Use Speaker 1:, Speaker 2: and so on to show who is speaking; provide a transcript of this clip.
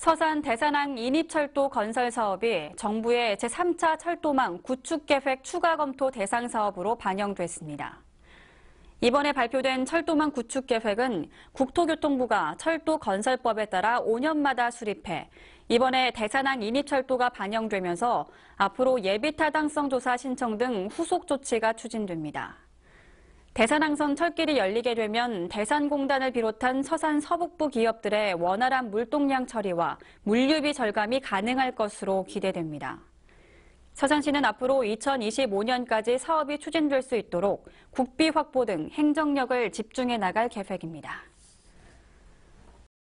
Speaker 1: 서산 대산항 인입철도 건설 사업이 정부의 제3차 철도망 구축계획 추가 검토 대상 사업으로 반영됐습니다. 이번에 발표된 철도망 구축 계획은 국토교통부가 철도 건설법에 따라 5년마다 수립해 이번에 대산항 인입철도가 반영되면서 앞으로 예비 타당성 조사 신청 등 후속 조치가 추진됩니다. 대산항선 철길이 열리게 되면 대산공단을 비롯한 서산 서북부 기업들의 원활한 물동량 처리와 물류비 절감이 가능할 것으로 기대됩니다. 서산시는 앞으로 2025년까지 사업이 추진될 수 있도록 국비 확보 등 행정력을 집중해 나갈 계획입니다.